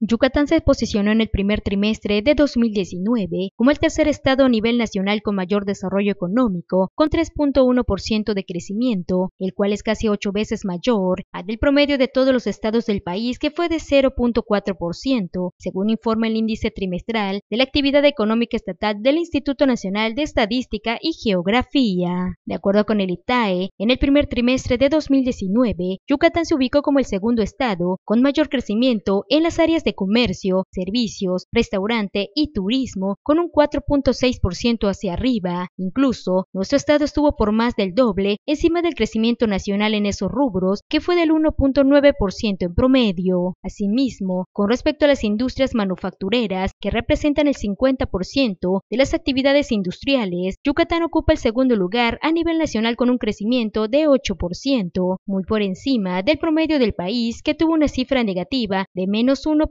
Yucatán se posicionó en el primer trimestre de 2019 como el tercer estado a nivel nacional con mayor desarrollo económico, con 3.1% de crecimiento, el cual es casi ocho veces mayor al del promedio de todos los estados del país, que fue de 0.4%, según informa el índice trimestral de la actividad económica estatal del Instituto Nacional de Estadística y Geografía. De acuerdo con el ITAE, en el primer trimestre de 2019, Yucatán se ubicó como el segundo estado con mayor crecimiento en las áreas de comercio, servicios, restaurante y turismo con un 4.6% hacia arriba. Incluso, nuestro estado estuvo por más del doble encima del crecimiento nacional en esos rubros, que fue del 1.9% en promedio. Asimismo, con respecto a las industrias manufactureras, que representan el 50% de las actividades industriales, Yucatán ocupa el segundo lugar a nivel nacional con un crecimiento de 8%, muy por encima del promedio del país que tuvo una cifra negativa de menos 1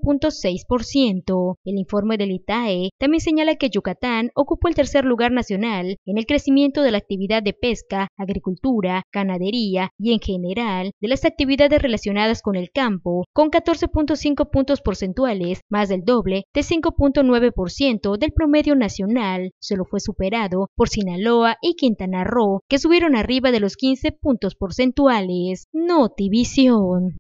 el informe del ITAE también señala que Yucatán ocupó el tercer lugar nacional en el crecimiento de la actividad de pesca, agricultura, ganadería y en general de las actividades relacionadas con el campo, con 14.5 puntos porcentuales, más del doble de 5.9% del promedio nacional. Solo fue superado por Sinaloa y Quintana Roo, que subieron arriba de los 15 puntos porcentuales. Notivisión.